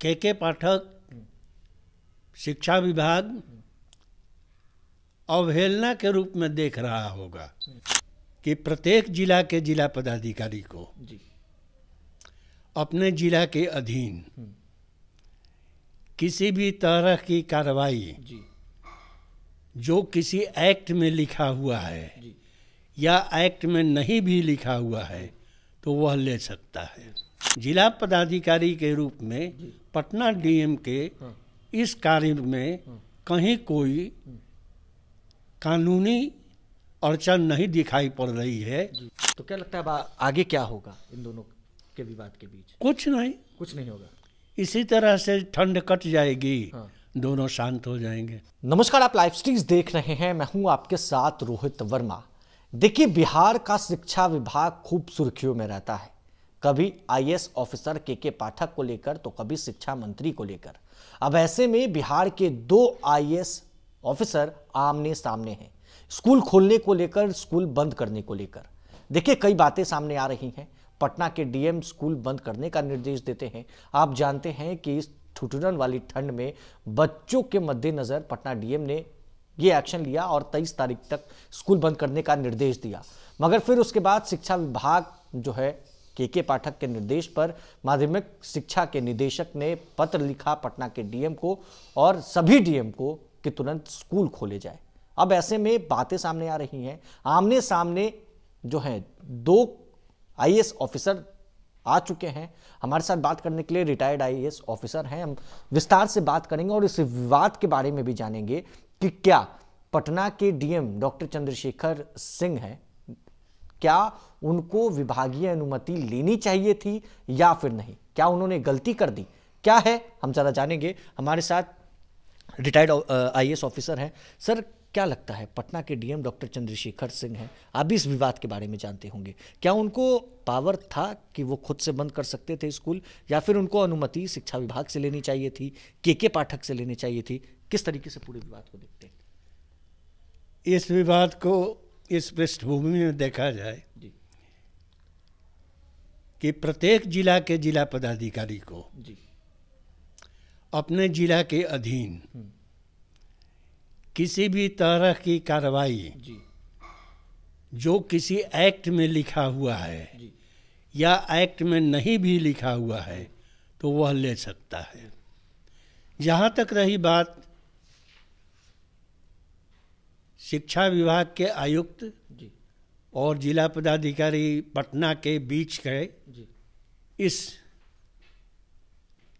के के पाठक शिक्षा विभाग अवहेलना के रूप में देख रहा होगा कि प्रत्येक जिला के जिला पदाधिकारी को अपने जिला के अधीन हम्म। किसी भी तरह की कार्रवाई जो किसी एक्ट में लिखा हुआ है या एक्ट में नहीं भी लिखा हुआ है तो वह ले सकता है जिला पदाधिकारी के रूप में पटना डीएम के हाँ। इस कार्य में हाँ। कहीं कोई हाँ। कानूनी अड़चन नहीं दिखाई पड़ रही है तो क्या लगता है आगे क्या होगा इन दोनों के विवाद के बीच कुछ नहीं कुछ नहीं होगा इसी तरह से ठंड कट जाएगी हाँ। दोनों शांत हो जाएंगे नमस्कार आप लाइव स्ट्रीज देख रहे हैं मैं हूं आपके साथ रोहित वर्मा देखिए बिहार का शिक्षा विभाग खूब सुर्खियों में रहता है कभी आईएएस ऑफिसर के के पाठक को लेकर तो कभी शिक्षा मंत्री को लेकर अब ऐसे में बिहार के दो आईएएस ऑफिसर आमने सामने हैं स्कूल खोलने को लेकर स्कूल बंद करने को लेकर देखिए कई बातें सामने आ रही हैं पटना के डीएम स्कूल बंद करने का निर्देश देते हैं आप जानते हैं कि इस ठुठुरन वाली ठंड में बच्चों के मद्देनज़र पटना डीएम ने ये एक्शन लिया और 23 तारीख तक स्कूल बंद करने का निर्देश दिया मगर फिर उसके बाद शिक्षा विभाग जो है के के पाठक के निर्देश पर माध्यमिक शिक्षा के निदेशक ने पत्र लिखा पटना के डीएम को और सभी डीएम को कि तुरंत स्कूल खोले जाए अब ऐसे में बातें सामने आ रही हैं आमने सामने जो हैं दो आईएएस ऑफिसर आ चुके हैं हमारे साथ बात करने के लिए रिटायर्ड आईएएस ऑफिसर हैं हम विस्तार से बात करेंगे और इस विवाद के बारे में भी जानेंगे कि क्या पटना के डीएम डॉक्टर चंद्रशेखर सिंह हैं क्या उनको विभागीय अनुमति लेनी चाहिए थी या फिर नहीं क्या उन्होंने गलती कर दी क्या है हम ज़्यादा जानेंगे हमारे साथ रिटायर्ड आई ऑफिसर हैं सर क्या लगता है पटना के डीएम डॉक्टर चंद्रशेखर सिंह हैं आप भी इस विवाद के बारे में जानते होंगे क्या उनको पावर था कि वो खुद से बंद कर सकते थे स्कूल या फिर उनको अनुमति शिक्षा विभाग से लेनी चाहिए थी के के पाठक से लेनी चाहिए थी किस तरीके से पूरे विवाद को देखते हैं इस विवाद को इस पृष्ठभूमि में देखा जाए कि प्रत्येक जिला के जिला पदाधिकारी को अपने जिला के अधीन हम्म। किसी भी तरह की कार्रवाई जो किसी एक्ट में लिखा हुआ है या एक्ट में नहीं भी लिखा हुआ है तो वह ले सकता है जहाँ तक रही बात शिक्षा विभाग के आयुक्त जी और जिला पदाधिकारी पटना के बीच गए इस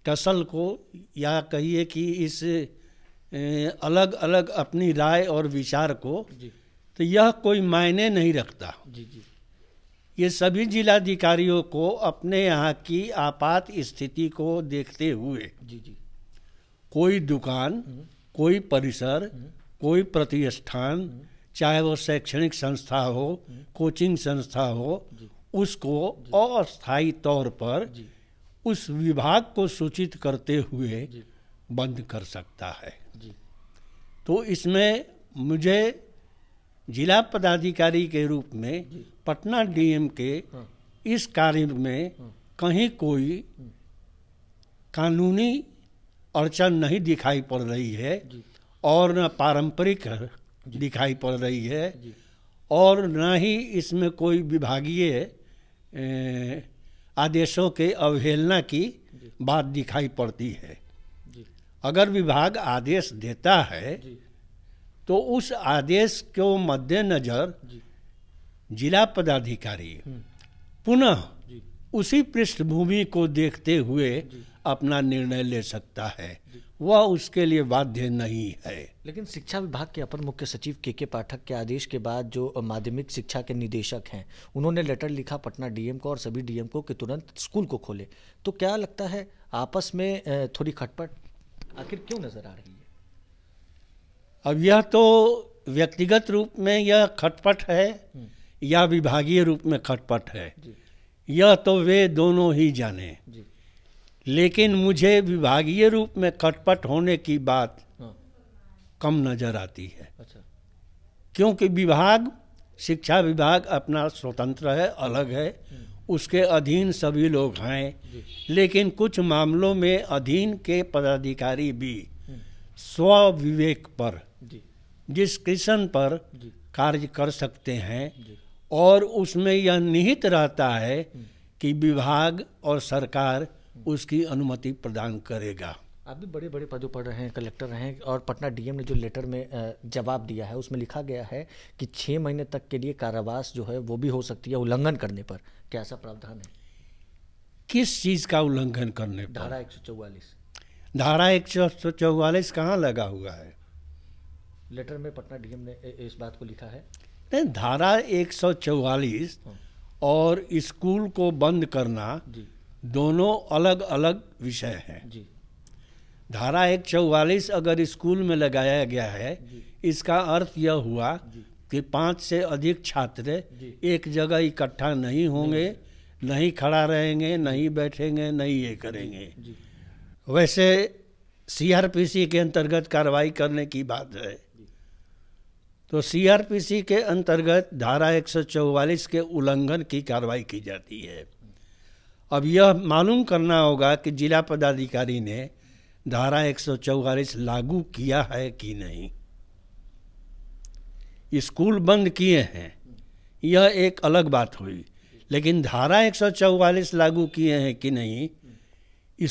टसल को या कहिए कि इस अलग अलग अपनी राय और विचार को तो यह कोई मायने नहीं रखता जी जी ये सभी जिलाधिकारियों को अपने यहाँ की आपात स्थिति को देखते हुए जी जी कोई दुकान हम्म। कोई परिसर हम्म। कोई प्रतिष्ठान चाहे वो शैक्षणिक संस्था हो कोचिंग संस्था हो उसको अस्थायी तौर पर उस विभाग को सूचित करते हुए बंद कर सकता है तो इसमें मुझे जिला पदाधिकारी के रूप में पटना डीएम के हाँ। इस कार्य में हाँ। कहीं कोई हाँ। कानूनी अड़चन नहीं दिखाई पड़ रही है और न पारंपरिक दिखाई पड़ रही है और न ही इसमें कोई विभागीय आदेशों के अवहेलना की बात दिखाई पड़ती है अगर विभाग आदेश देता है तो उस आदेश को मद्देनज़र जिला पदाधिकारी हम्म। पुनः उसी पृष्ठभूमि को देखते हुए अपना निर्णय ले सकता है वह उसके लिए बाध्य नहीं है लेकिन शिक्षा विभाग के अपर मुख्य सचिव के के पाठक के आदेश के बाद जो माध्यमिक शिक्षा के निदेशक हैं उन्होंने लेटर लिखा पटना डीएम को और सभी डीएम को कि तुरंत स्कूल को खोले तो क्या लगता है आपस में थोड़ी खटपट आखिर क्यों नजर आ रही है अब यह तो व्यक्तिगत रूप में यह खटपट है हम्म। या विभागीय रूप में खटपट है यह तो वे दोनों ही जाने जी। लेकिन मुझे विभागीय रूप में खटपट होने की बात हाँ। कम नज़र आती है अच्छा। क्योंकि विभाग शिक्षा विभाग अपना स्वतंत्र है अलग है हम्म। उसके अधीन सभी लोग हैं लेकिन कुछ मामलों में अधीन के पदाधिकारी भी हम्म। विवेक पर डिस्क्रिशन पर कार्य कर सकते हैं और उसमें यह निहित रहता है हम्म। कि विभाग और सरकार उसकी अनुमति प्रदान करेगा आप भी बड़े बड़े पदों पर रहे हैं कलेक्टर रहे हैं और पटना डीएम ने जो लेटर में जवाब दिया है उसमें लिखा गया है कि छः महीने तक के लिए कारावास जो है वो भी हो सकती है उल्लंघन करने पर क्या ऐसा प्रावधान है किस चीज़ का उल्लंघन करने धारा एक धारा एक सौ कहाँ लगा हुआ है लेटर में पटना डीएम ने इस बात को लिखा है नहीं धारा एक हाँ। और स्कूल को बंद करना जी दोनों अलग अलग विषय हैं धारा एक चौवालीस अगर स्कूल में लगाया गया है इसका अर्थ यह हुआ कि पाँच से अधिक छात्र एक जगह इकट्ठा नहीं होंगे नहीं, नहीं खड़ा रहेंगे नहीं बैठेंगे नहीं ये करेंगे वैसे सीआरपीसी के अंतर्गत कार्रवाई करने की बात है तो सीआरपीसी के अंतर्गत धारा 144 के उल्लंघन की कार्रवाई की जाती है अब यह मालूम करना होगा कि जिला पदाधिकारी ने धारा एक लागू किया है कि नहीं स्कूल बंद किए हैं यह एक अलग बात हुई लेकिन धारा एक लागू किए हैं कि नहीं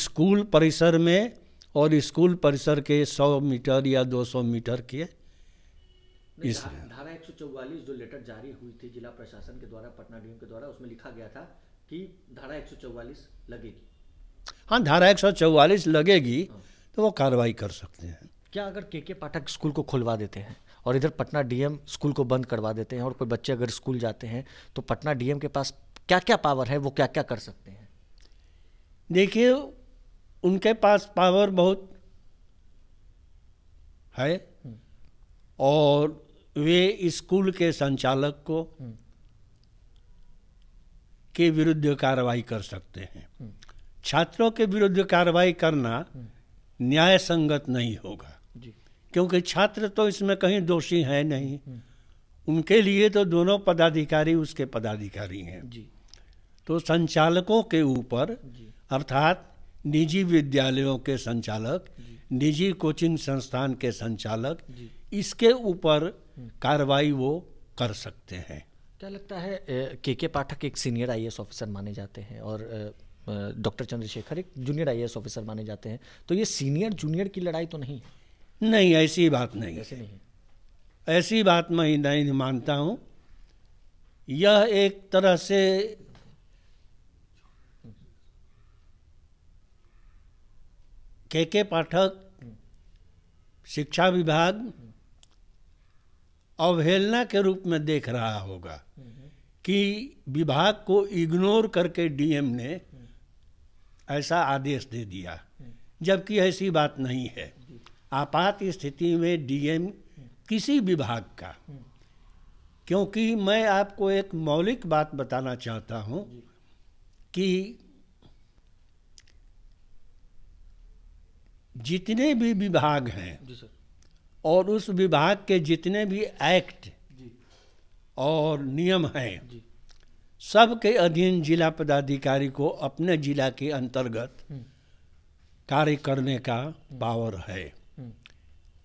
स्कूल परिसर में और स्कूल परिसर के 100 मीटर या 200 मीटर के इस धारा एक जो लेटर जारी हुई थी जिला प्रशासन के द्वारा पटना डीएम के द्वारा उसमें लिखा गया था की धारा एक लगेगी हाँ धारा एक लगेगी हाँ। तो वो कार्रवाई कर सकते हैं क्या अगर के के पाठक स्कूल को खुलवा देते हैं और इधर पटना डीएम स्कूल को बंद करवा देते हैं और कोई बच्चे अगर स्कूल जाते हैं तो पटना डीएम के पास क्या क्या पावर है वो क्या क्या कर सकते हैं देखिए उनके पास पावर बहुत है हम्म। और वे स्कूल के संचालक को हम्म। के विरुद्ध कार्रवाई कर सकते हैं छात्रों के विरुद्ध कार्रवाई करना न्याय संगत नहीं होगा क्योंकि छात्र तो इसमें कहीं दोषी है नहीं हम्म। उनके लिए तो दोनों पदाधिकारी उसके पदाधिकारी हैं तो संचालकों के ऊपर अर्थात निजी विद्यालयों के संचालक निजी कोचिंग संस्थान के संचालक इसके ऊपर हम्म। कार्रवाई वो कर सकते हैं क्या लगता है के के पाठक एक सीनियर आई ऑफिसर माने जाते हैं और डॉक्टर चंद्रशेखर एक जूनियर आई ऑफिसर माने जाते हैं तो ये सीनियर जूनियर की लड़ाई तो नहीं है नहीं ऐसी बात नहीं ऐसी नहीं ऐसी बात मैं नहीं मानता हूँ यह एक तरह से के के पाठक हम्म। शिक्षा विभाग अवहेलना के रूप में देख रहा होगा कि विभाग को इग्नोर करके डीएम ने ऐसा आदेश दे दिया जबकि ऐसी बात नहीं है आपात स्थिति में डीएम किसी विभाग का क्योंकि मैं आपको एक मौलिक बात बताना चाहता हूं कि जितने भी विभाग हैं और उस विभाग के जितने भी एक्ट और नियम हैं सब के अधीन जिला पदाधिकारी को अपने जिला के अंतर्गत हम्म। कार्य करने का पावर हम्म। है हम्म।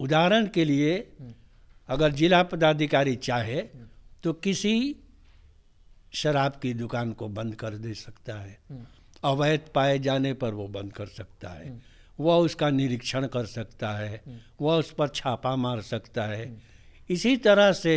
उदाहरण के लिए अगर जिला पदाधिकारी चाहे तो किसी शराब की दुकान को बंद कर दे सकता है अवैध पाए जाने पर वो बंद कर सकता है वह उसका निरीक्षण कर सकता है वह उस पर छापा मार सकता है इसी तरह से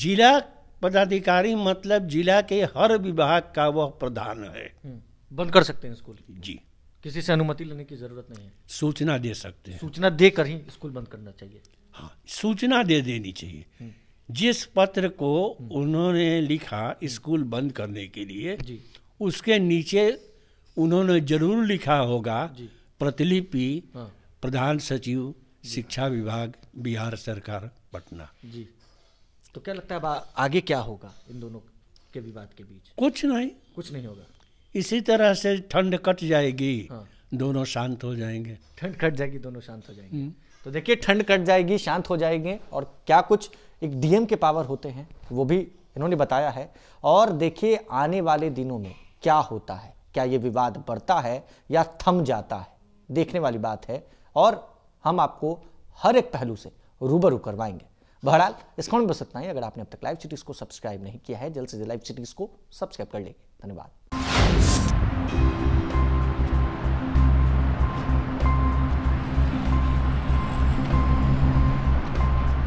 जिला पदाधिकारी मतलब जिला के हर विभाग का वह प्रधान है हम्म, बंद कर सकते हैं स्कूल जी किसी से अनुमति लेने की जरूरत नहीं है सूचना दे सकते हैं सूचना दे कर ही स्कूल बंद करना चाहिए हाँ सूचना दे देनी चाहिए हम्म। जिस पत्र को हम्म। उन्होंने लिखा स्कूल बंद करने के लिए उसके नीचे उन्होंने जरूर लिखा होगा प्रतिलिपि हाँ। प्रधान सचिव शिक्षा विभाग बिहार सरकार पटना जी तो क्या लगता है आगे क्या होगा इन दोनों के विवाद के बीच कुछ नहीं कुछ नहीं होगा इसी तरह से ठंड कट जाएगी हाँ। दोनों शांत हो जाएंगे ठंड कट जाएगी दोनों शांत हो जाएंगे हम्म। तो देखिए ठंड कट जाएगी शांत हो जाएंगे और क्या कुछ एक डीएम के पावर होते हैं वो भी इन्होंने बताया है और देखिए आने वाले दिनों में क्या होता है क्या ये विवाद बढ़ता है या थम जाता है देखने वाली बात है और हम आपको हर एक पहलू से रूबरू करवाएंगे बहरहाल इस खंड बस इतना ही अगर आपने अब तक लाइव सिटीज़ को सब्सक्राइब नहीं किया है जल्द से जल्द लाइव सिटीज़ को सब्सक्राइब कर लेंगे धन्यवाद